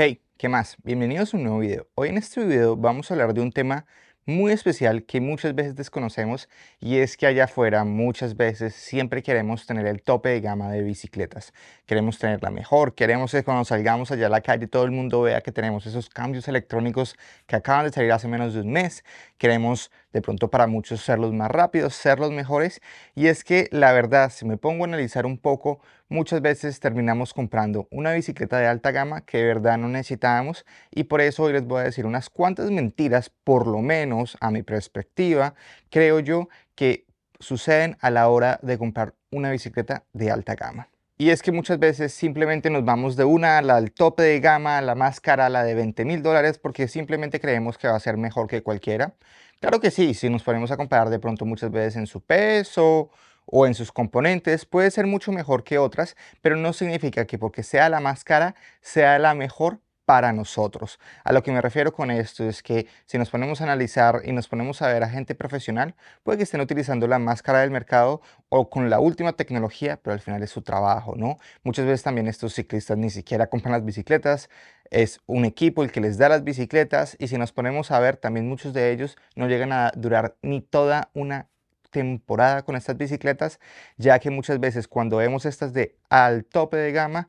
Hey, ¿qué más? Bienvenidos a un nuevo video. Hoy en este video vamos a hablar de un tema muy especial que muchas veces desconocemos y es que allá afuera muchas veces siempre queremos tener el tope de gama de bicicletas. Queremos tener la mejor, queremos que cuando salgamos allá a la calle todo el mundo vea que tenemos esos cambios electrónicos que acaban de salir hace menos de un mes. Queremos de pronto para muchos ser los más rápidos, ser los mejores y es que la verdad si me pongo a analizar un poco muchas veces terminamos comprando una bicicleta de alta gama que de verdad no necesitábamos y por eso hoy les voy a decir unas cuantas mentiras, por lo menos a mi perspectiva, creo yo que suceden a la hora de comprar una bicicleta de alta gama. Y es que muchas veces simplemente nos vamos de una la al tope de gama, la más cara, la de 20 mil dólares, porque simplemente creemos que va a ser mejor que cualquiera. Claro que sí, si nos ponemos a comparar de pronto muchas veces en su peso, o en sus componentes puede ser mucho mejor que otras, pero no significa que porque sea la más cara sea la mejor para nosotros. A lo que me refiero con esto es que si nos ponemos a analizar y nos ponemos a ver a gente profesional, puede que estén utilizando la máscara del mercado o con la última tecnología, pero al final es su trabajo, ¿no? Muchas veces también estos ciclistas ni siquiera compran las bicicletas, es un equipo el que les da las bicicletas y si nos ponemos a ver, también muchos de ellos no llegan a durar ni toda una temporada con estas bicicletas, ya que muchas veces cuando vemos estas de al tope de gama,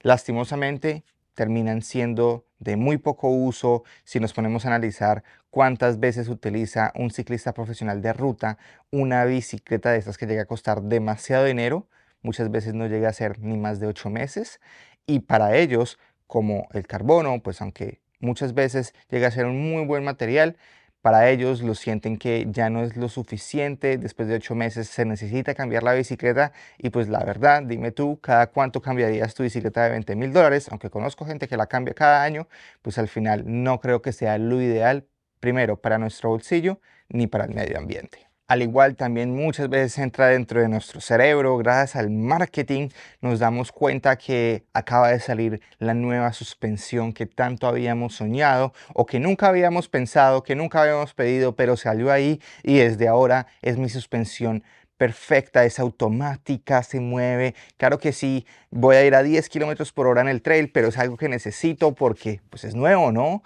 lastimosamente terminan siendo de muy poco uso si nos ponemos a analizar cuántas veces utiliza un ciclista profesional de ruta una bicicleta de estas que llega a costar demasiado dinero, muchas veces no llega a ser ni más de ocho meses y para ellos como el carbono, pues aunque muchas veces llega a ser un muy buen material, para ellos, lo sienten que ya no es lo suficiente, después de ocho meses se necesita cambiar la bicicleta y pues la verdad, dime tú, ¿cada cuánto cambiarías tu bicicleta de 20 mil dólares? Aunque conozco gente que la cambia cada año, pues al final no creo que sea lo ideal, primero, para nuestro bolsillo ni para el medio ambiente. Al igual también muchas veces entra dentro de nuestro cerebro. Gracias al marketing nos damos cuenta que acaba de salir la nueva suspensión que tanto habíamos soñado o que nunca habíamos pensado, que nunca habíamos pedido, pero salió ahí y desde ahora es mi suspensión perfecta, es automática, se mueve. Claro que sí, voy a ir a 10 kilómetros por hora en el trail, pero es algo que necesito porque pues es nuevo, ¿no?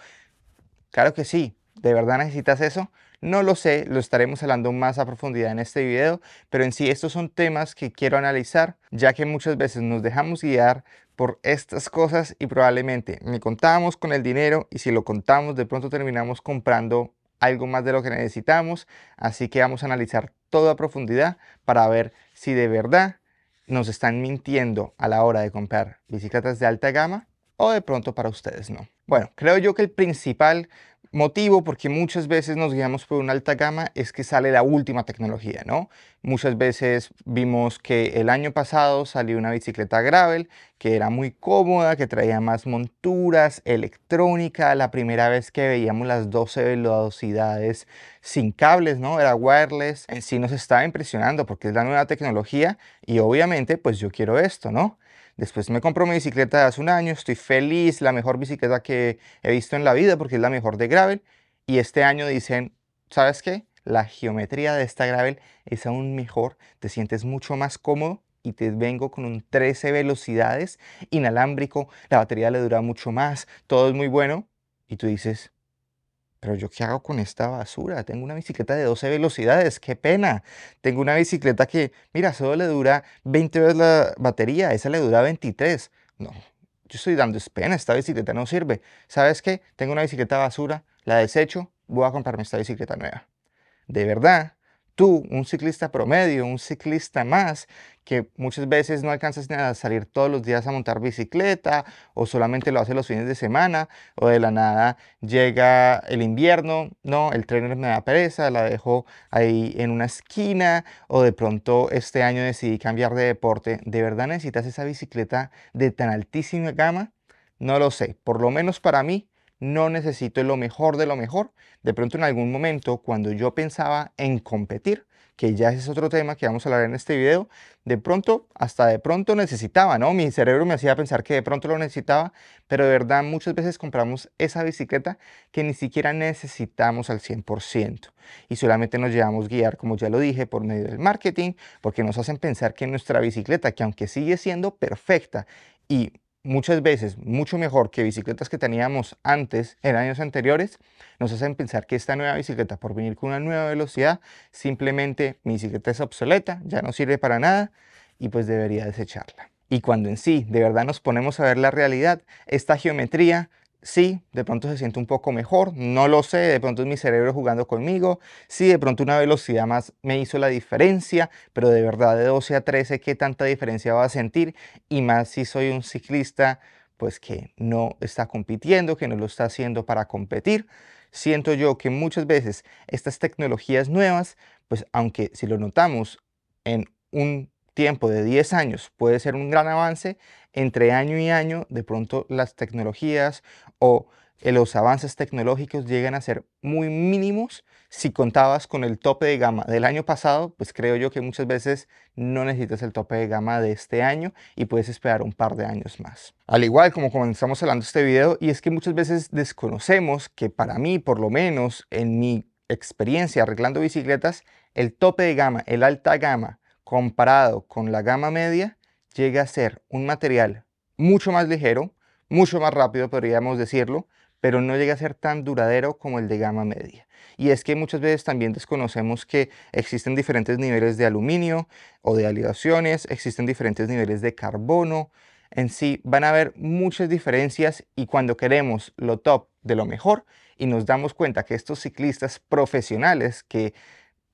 Claro que sí, ¿de verdad necesitas eso? No lo sé, lo estaremos hablando más a profundidad en este video, pero en sí estos son temas que quiero analizar, ya que muchas veces nos dejamos guiar por estas cosas y probablemente ni contamos con el dinero y si lo contamos de pronto terminamos comprando algo más de lo que necesitamos, así que vamos a analizar todo a profundidad para ver si de verdad nos están mintiendo a la hora de comprar bicicletas de alta gama o de pronto para ustedes no. Bueno, creo yo que el principal Motivo porque muchas veces nos guiamos por una alta gama es que sale la última tecnología, ¿no? Muchas veces vimos que el año pasado salió una bicicleta gravel que era muy cómoda, que traía más monturas, electrónica, la primera vez que veíamos las 12 velocidades sin cables, ¿no? Era wireless. En sí nos estaba impresionando porque es la nueva tecnología y obviamente pues yo quiero esto, ¿no? Después me compro mi bicicleta de hace un año, estoy feliz, la mejor bicicleta que he visto en la vida porque es la mejor de gravel. Y este año dicen, ¿sabes qué? La geometría de esta gravel es aún mejor, te sientes mucho más cómodo y te vengo con un 13 velocidades inalámbrico, la batería le dura mucho más, todo es muy bueno. Y tú dices, pero yo qué hago con esta basura? Tengo una bicicleta de 12 velocidades, qué pena. Tengo una bicicleta que, mira, solo le dura 20 veces la batería, esa le dura 23. No, yo estoy dando pena, esta bicicleta no sirve. ¿Sabes qué? Tengo una bicicleta basura, la desecho, voy a comprarme esta bicicleta nueva. De verdad, tú, un ciclista promedio, un ciclista más, que muchas veces no alcanzas a salir todos los días a montar bicicleta o solamente lo hace los fines de semana o de la nada llega el invierno, no, el trainer me da pereza, la dejo ahí en una esquina o de pronto este año decidí cambiar de deporte, ¿de verdad necesitas esa bicicleta de tan altísima gama? No lo sé, por lo menos para mí no necesito lo mejor de lo mejor. De pronto en algún momento, cuando yo pensaba en competir, que ya es otro tema que vamos a hablar en este video, de pronto, hasta de pronto necesitaba, ¿no? Mi cerebro me hacía pensar que de pronto lo necesitaba, pero de verdad muchas veces compramos esa bicicleta que ni siquiera necesitamos al 100% y solamente nos llevamos guiar, como ya lo dije, por medio del marketing, porque nos hacen pensar que nuestra bicicleta, que aunque sigue siendo perfecta y muchas veces mucho mejor que bicicletas que teníamos antes en años anteriores, nos hacen pensar que esta nueva bicicleta, por venir con una nueva velocidad, simplemente mi bicicleta es obsoleta, ya no sirve para nada y pues debería desecharla. Y cuando en sí de verdad nos ponemos a ver la realidad, esta geometría Sí, de pronto se siente un poco mejor, no lo sé, de pronto es mi cerebro jugando conmigo, sí, de pronto una velocidad más me hizo la diferencia, pero de verdad de 12 a 13, ¿qué tanta diferencia va a sentir? Y más si soy un ciclista, pues que no está compitiendo, que no lo está haciendo para competir. Siento yo que muchas veces estas tecnologías nuevas, pues aunque si lo notamos en un tiempo de 10 años puede ser un gran avance, entre año y año, de pronto las tecnologías o eh, los avances tecnológicos llegan a ser muy mínimos. Si contabas con el tope de gama del año pasado, pues creo yo que muchas veces no necesitas el tope de gama de este año y puedes esperar un par de años más. Al igual como comenzamos hablando este video, y es que muchas veces desconocemos que para mí, por lo menos en mi experiencia arreglando bicicletas, el tope de gama, el alta gama, comparado con la gama media, Llega a ser un material mucho más ligero, mucho más rápido, podríamos decirlo, pero no llega a ser tan duradero como el de gama media. Y es que muchas veces también desconocemos que existen diferentes niveles de aluminio o de aleaciones, existen diferentes niveles de carbono. En sí van a haber muchas diferencias y cuando queremos lo top de lo mejor y nos damos cuenta que estos ciclistas profesionales que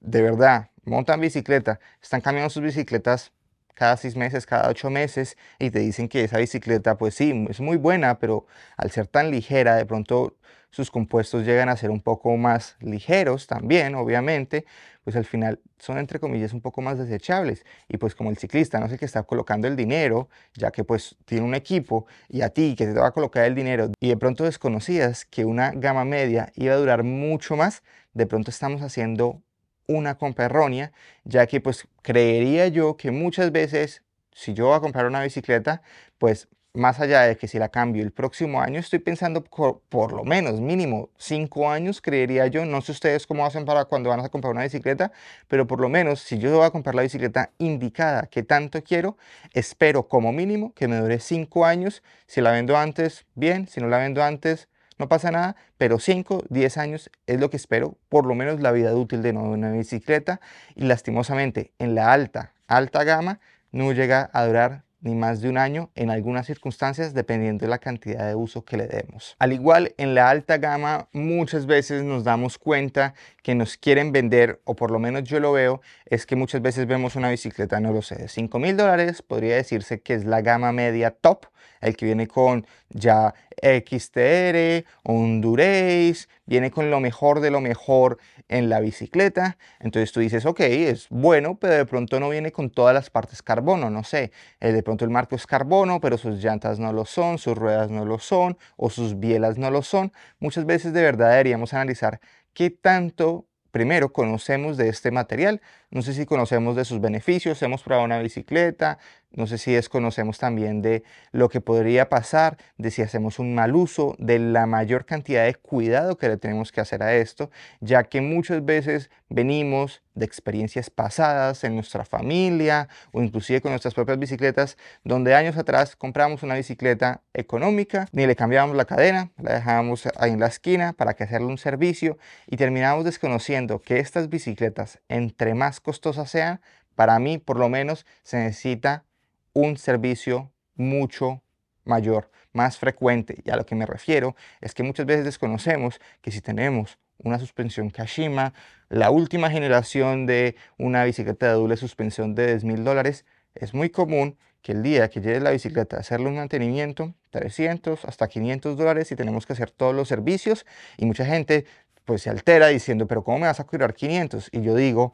de verdad montan bicicleta, están cambiando sus bicicletas cada seis meses, cada ocho meses, y te dicen que esa bicicleta, pues sí, es muy buena, pero al ser tan ligera, de pronto sus compuestos llegan a ser un poco más ligeros también, obviamente, pues al final son entre comillas un poco más desechables. Y pues como el ciclista no es el que está colocando el dinero, ya que pues tiene un equipo, y a ti que te va a colocar el dinero, y de pronto desconocías que una gama media iba a durar mucho más, de pronto estamos haciendo una compra errónea, ya que pues creería yo que muchas veces si yo voy a comprar una bicicleta, pues más allá de que si la cambio el próximo año, estoy pensando por, lo menos, mínimo, cinco años, creería yo. No sé ustedes cómo hacen para cuando van a comprar una bicicleta, pero por lo menos si yo voy a comprar la bicicleta indicada que tanto quiero, espero como mínimo que me dure cinco años. Si la vendo antes, bien. Si no la vendo antes, no pasa nada, pero 5, 10 años es lo que espero, por lo menos la vida útil de una bicicleta y lastimosamente en la alta, alta gama no llega a durar ni más de un año en algunas circunstancias dependiendo de la cantidad de uso que le demos. Al igual en la alta gama muchas veces nos damos cuenta que nos quieren vender o por lo menos yo lo veo es que muchas veces vemos una bicicleta no lo sé de 5 mil dólares podría decirse que es la gama media top el que viene con ya XTR, Honduras viene con lo mejor de lo mejor en la bicicleta. Entonces tú dices, ok, es bueno, pero de pronto no viene con todas las partes carbono, no sé. Eh, de pronto el marco es carbono, pero sus llantas no lo son, sus ruedas no lo son, o sus bielas no lo son. Muchas veces de verdad deberíamos analizar qué tanto primero conocemos de este material, no sé si conocemos de sus beneficios, hemos probado una bicicleta, no sé si desconocemos también de lo que podría pasar, de si hacemos un mal uso, de la mayor cantidad de cuidado que le tenemos que hacer a esto, ya que muchas veces venimos de experiencias pasadas en nuestra familia o inclusive con nuestras propias bicicletas, donde años atrás compramos una bicicleta económica, ni le cambiábamos la cadena, la dejábamos ahí en la esquina para que hacerle un servicio y terminamos desconociendo que estas bicicletas, entre más costosa sea, para mí por lo menos se necesita un servicio mucho mayor, más frecuente. Y a lo que me refiero es que muchas veces desconocemos que si tenemos una suspensión Kashima, la última generación de una bicicleta de doble suspensión de 10 mil dólares, es muy común que el día que llegue la bicicleta hacerle un mantenimiento, 300 hasta 500 dólares y tenemos que hacer todos los servicios y mucha gente pues se altera diciendo, pero ¿cómo me vas a cobrar 500? Y yo digo,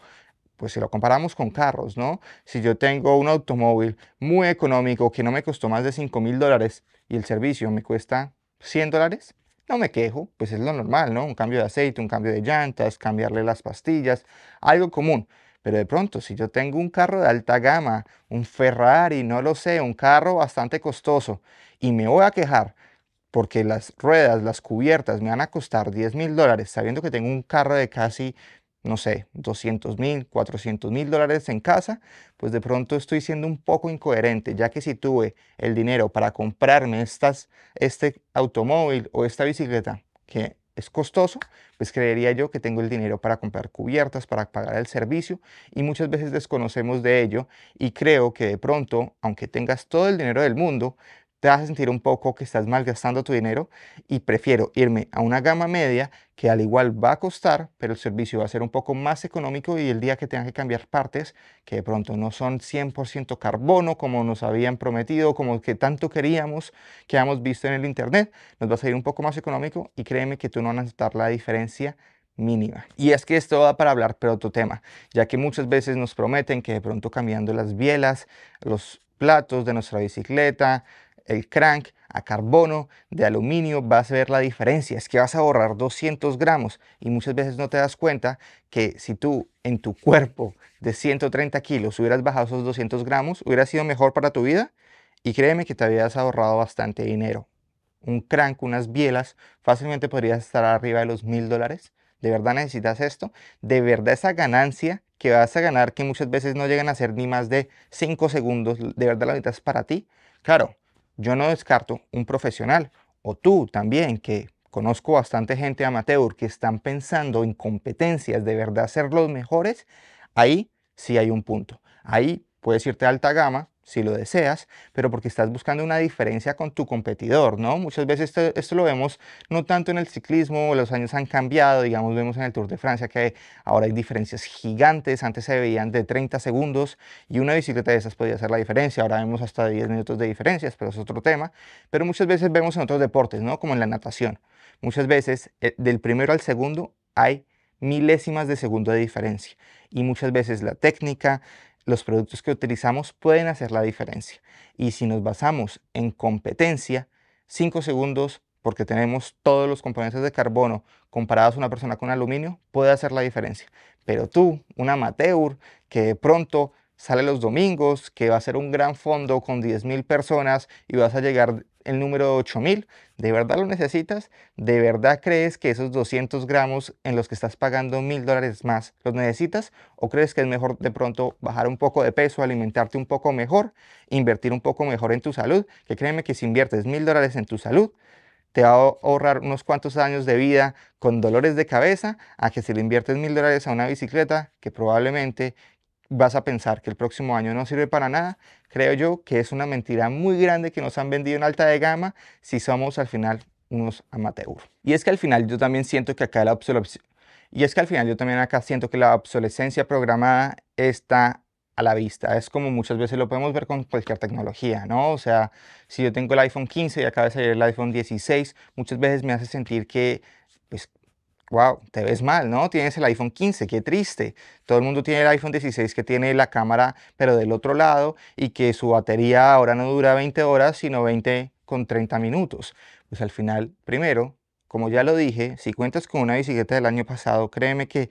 pues si lo comparamos con carros, ¿no? Si yo tengo un automóvil muy económico que no me costó más de 5 mil dólares y el servicio me cuesta 100 dólares, no me quejo, pues es lo normal, ¿no? Un cambio de aceite, un cambio de llantas, cambiarle las pastillas, algo común. Pero de pronto, si yo tengo un carro de alta gama, un Ferrari, no lo sé, un carro bastante costoso, y me voy a quejar porque las ruedas, las cubiertas me van a costar 10 mil dólares, sabiendo que tengo un carro de casi no sé, 200 mil, 400 mil dólares en casa, pues de pronto estoy siendo un poco incoherente, ya que si tuve el dinero para comprarme estas, este automóvil o esta bicicleta, que es costoso, pues creería yo que tengo el dinero para comprar cubiertas, para pagar el servicio y muchas veces desconocemos de ello y creo que de pronto, aunque tengas todo el dinero del mundo, te vas a sentir un poco que estás malgastando tu dinero y prefiero irme a una gama media que al igual va a costar, pero el servicio va a ser un poco más económico y el día que tenga que cambiar partes, que de pronto no son 100% carbono como nos habían prometido, como que tanto queríamos, que habíamos visto en el internet, nos va a salir un poco más económico y créeme que tú no vas a notar la diferencia mínima. Y es que esto va para hablar pero otro tema, ya que muchas veces nos prometen que de pronto cambiando las bielas, los platos de nuestra bicicleta, el crank a carbono de aluminio vas a ver la diferencia. Es que vas a ahorrar 200 gramos y muchas veces no te das cuenta que si tú en tu cuerpo de 130 kilos hubieras bajado esos 200 gramos, hubiera sido mejor para tu vida y créeme que te habías ahorrado bastante dinero. Un crank, unas bielas, fácilmente podrías estar arriba de los mil dólares. ¿De verdad necesitas esto? ¿De verdad esa ganancia que vas a ganar, que muchas veces no llegan a ser ni más de 5 segundos, de verdad la necesitas para ti? Claro, yo no descarto un profesional o tú también que conozco bastante gente amateur que están pensando en competencias de verdad ser los mejores, ahí sí hay un punto. Ahí puedes irte a alta gama, si lo deseas, pero porque estás buscando una diferencia con tu competidor, ¿no? Muchas veces esto, lo vemos no tanto en el ciclismo, los años han cambiado, digamos, vemos en el Tour de Francia que ahora hay diferencias gigantes, antes se veían de 30 segundos y una bicicleta de esas podía hacer la diferencia, ahora vemos hasta 10 minutos de diferencias, pero es otro tema, pero muchas veces vemos en otros deportes, ¿no? Como en la natación, muchas veces eh, del primero al segundo hay milésimas de segundo de diferencia y muchas veces la técnica, los productos que utilizamos pueden hacer la diferencia. Y si nos basamos en competencia, cinco segundos, porque tenemos todos los componentes de carbono comparados a una persona con aluminio, puede hacer la diferencia. Pero tú, un amateur, que de pronto sale los domingos, que va a ser un gran fondo con 10.000 personas y vas a llegar el número 8000? ¿De verdad lo necesitas? ¿De verdad crees que esos 200 gramos en los que estás pagando mil dólares más los necesitas? ¿O crees que es mejor de pronto bajar un poco de peso, alimentarte un poco mejor, invertir un poco mejor en tu salud? Que créeme que si inviertes mil dólares en tu salud, te va a ahorrar unos cuantos años de vida con dolores de cabeza a que si le inviertes mil dólares a una bicicleta que probablemente vas a pensar que el próximo año no sirve para nada, creo yo que es una mentira muy grande que nos han vendido en alta de gama si somos al final unos amateurs. Y es que al final yo también siento que acá la obsolescencia y es que al final yo también acá siento que la obsolescencia programada está a la vista. Es como muchas veces lo podemos ver con cualquier tecnología, ¿no? O sea, si yo tengo el iPhone 15 y acaba de salir el iPhone 16, muchas veces me hace sentir que wow, te ves mal, ¿no? Tienes el iPhone 15, qué triste. Todo el mundo tiene el iPhone 16 que tiene la cámara, pero del otro lado, y que su batería ahora no dura 20 horas, sino 20 con 30 minutos. Pues al final, primero, como ya lo dije, si cuentas con una bicicleta del año pasado, créeme que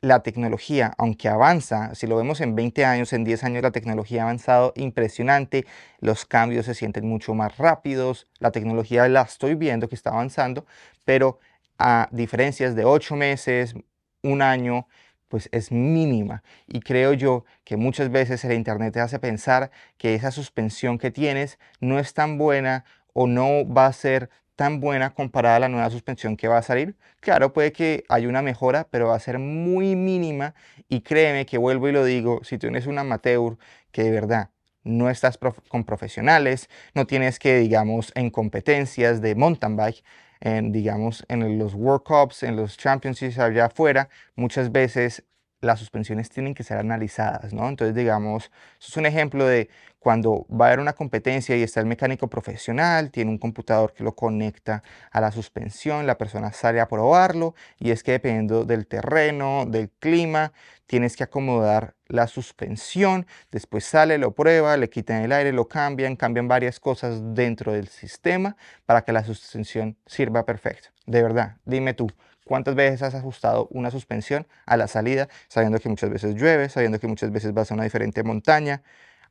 la tecnología, aunque avanza, si lo vemos en 20 años, en 10 años, la tecnología ha avanzado impresionante, los cambios se sienten mucho más rápidos, la tecnología la estoy viendo que está avanzando, pero a diferencias de ocho meses, un año, pues es mínima. Y creo yo que muchas veces el Internet te hace pensar que esa suspensión que tienes no es tan buena o no va a ser tan buena comparada a la nueva suspensión que va a salir. Claro, puede que haya una mejora, pero va a ser muy mínima y créeme que vuelvo y lo digo, si tienes un amateur que de verdad no estás con profesionales, no tienes que, digamos, en competencias de mountain bike, en, digamos, en los World Cups, en los Championships allá afuera, muchas veces las suspensiones tienen que ser analizadas, ¿no? Entonces, digamos, eso es un ejemplo de cuando va a haber una competencia y está el mecánico profesional, tiene un computador que lo conecta a la suspensión, la persona sale a probarlo y es que dependiendo del terreno, del clima, tienes que acomodar la suspensión, después sale, lo prueba, le quitan el aire, lo cambian, cambian varias cosas dentro del sistema para que la suspensión sirva perfecto. De verdad, dime tú, ¿Cuántas veces has ajustado una suspensión a la salida, sabiendo que muchas veces llueve, sabiendo que muchas veces vas a una diferente montaña?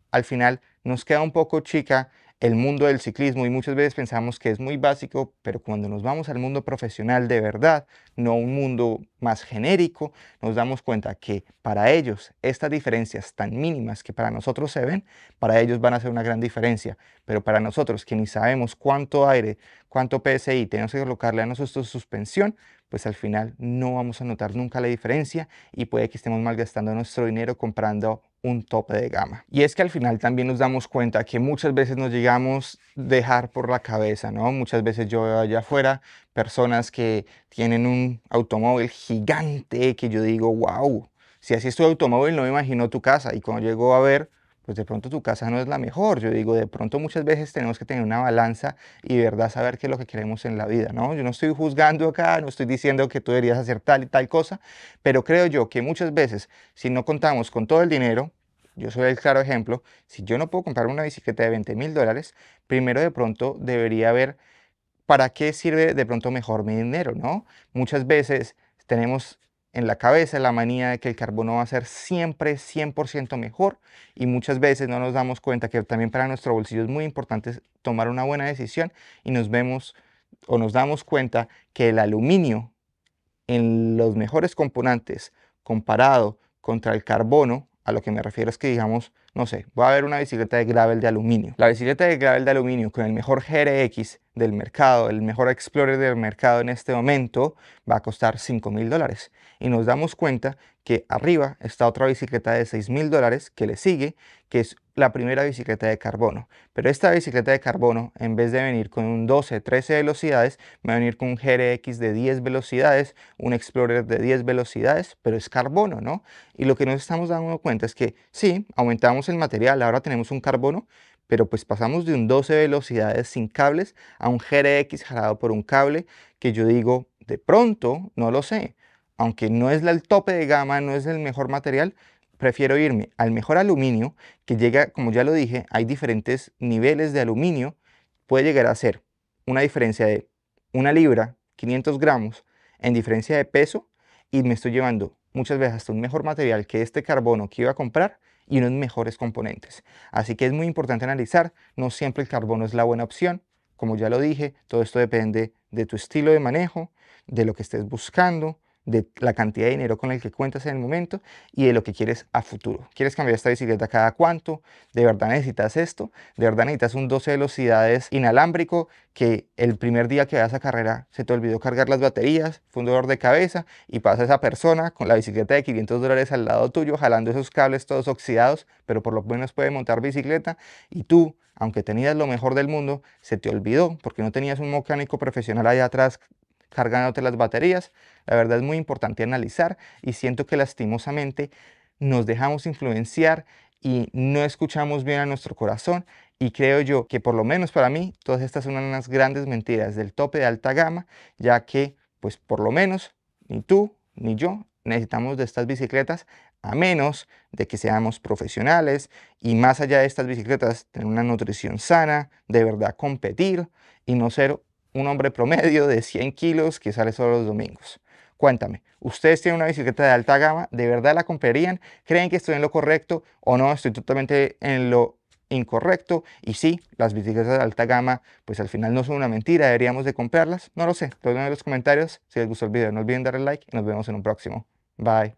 Al final nos queda un poco chica el mundo del ciclismo y muchas veces pensamos que es muy básico, pero cuando nos vamos al mundo profesional de verdad, no un mundo más genérico, nos damos cuenta que para ellos estas diferencias tan mínimas que para nosotros se ven, para ellos van a ser una gran diferencia, pero para nosotros que ni sabemos cuánto aire, cuánto PSI tenemos que colocarle a nuestra suspensión, pues al final no vamos a notar nunca la diferencia y puede que estemos malgastando nuestro dinero comprando un tope de gama. Y es que al final también nos damos cuenta que muchas veces nos llegamos dejar por la cabeza, ¿no? Muchas veces yo veo allá afuera personas que tienen un automóvil gigante que yo digo, wow, si así es tu automóvil no me imagino tu casa. Y cuando llego a ver, pues de pronto tu casa no es la mejor. Yo digo, de pronto muchas veces tenemos que tener una balanza y verdad saber qué es lo que queremos en la vida, ¿no? Yo no estoy juzgando acá, no estoy diciendo que tú deberías hacer tal y tal cosa, pero creo yo que muchas veces si no contamos con todo el dinero, yo soy el claro ejemplo, si yo no puedo comprar una bicicleta de 20 mil dólares, primero de pronto debería ver para qué sirve de pronto mejor mi dinero, ¿no? Muchas veces tenemos en la cabeza la manía de que el carbono va a ser siempre 100% mejor y muchas veces no nos damos cuenta que también para nuestro bolsillo es muy importante tomar una buena decisión y nos vemos o nos damos cuenta que el aluminio en los mejores componentes comparado contra el carbono a lo que me refiero es que, digamos, no sé, va a haber una bicicleta de gravel de aluminio. La bicicleta de gravel de aluminio con el mejor GRX del mercado, el mejor Explorer del mercado en este momento, va a costar $5,000 mil dólares. Y nos damos cuenta que arriba está otra bicicleta de $6,000 mil dólares que le sigue, que es la primera bicicleta de carbono. Pero esta bicicleta de carbono, en vez de venir con un 12, 13 velocidades, va a venir con un GRX de 10 velocidades, un Explorer de 10 velocidades, pero es carbono, ¿no? Y lo que nos estamos dando cuenta es que sí, aumentamos el material, ahora tenemos un carbono, pero pues pasamos de un 12 velocidades sin cables a un GRX jalado por un cable que yo digo, de pronto, no lo sé, aunque no es el tope de gama, no es el mejor material, prefiero irme al mejor aluminio, que llega, como ya lo dije, hay diferentes niveles de aluminio, puede llegar a ser una diferencia de una libra, 500 gramos, en diferencia de peso, y me estoy llevando muchas veces hasta un mejor material que este carbono que iba a comprar y unos mejores componentes. Así que es muy importante analizar, no siempre el carbono es la buena opción, como ya lo dije, todo esto depende de tu estilo de manejo, de lo que estés buscando, de la cantidad de dinero con el que cuentas en el momento y de lo que quieres a futuro. ¿Quieres cambiar esta bicicleta cada cuánto? ¿De verdad necesitas esto? ¿De verdad necesitas un 12 velocidades inalámbrico que el primer día que vas a carrera se te olvidó cargar las baterías, fue un dolor de cabeza y pasa esa persona con la bicicleta de 500 dólares al lado tuyo, jalando esos cables todos oxidados, pero por lo menos puede montar bicicleta y tú aunque tenías lo mejor del mundo, se te olvidó porque no tenías un mecánico profesional allá atrás cargándote las baterías. La verdad es muy importante analizar y siento que lastimosamente nos dejamos influenciar y no escuchamos bien a nuestro corazón y creo yo que por lo menos para mí todas estas son unas grandes mentiras del tope de alta gama, ya que pues por lo menos ni tú ni yo necesitamos de estas bicicletas a menos de que seamos profesionales y más allá de estas bicicletas tener una nutrición sana, de verdad competir y no ser un hombre promedio de 100 kilos que sale solo los domingos. Cuéntame, ¿ustedes tienen una bicicleta de alta gama? ¿De verdad la comprarían? ¿Creen que estoy en lo correcto o no? Estoy totalmente en lo incorrecto. Y sí, las bicicletas de alta gama, pues al final no son una mentira, deberíamos de comprarlas. No lo sé, lo en los comentarios. Si les gustó el video, no olviden darle like y nos vemos en un próximo. Bye.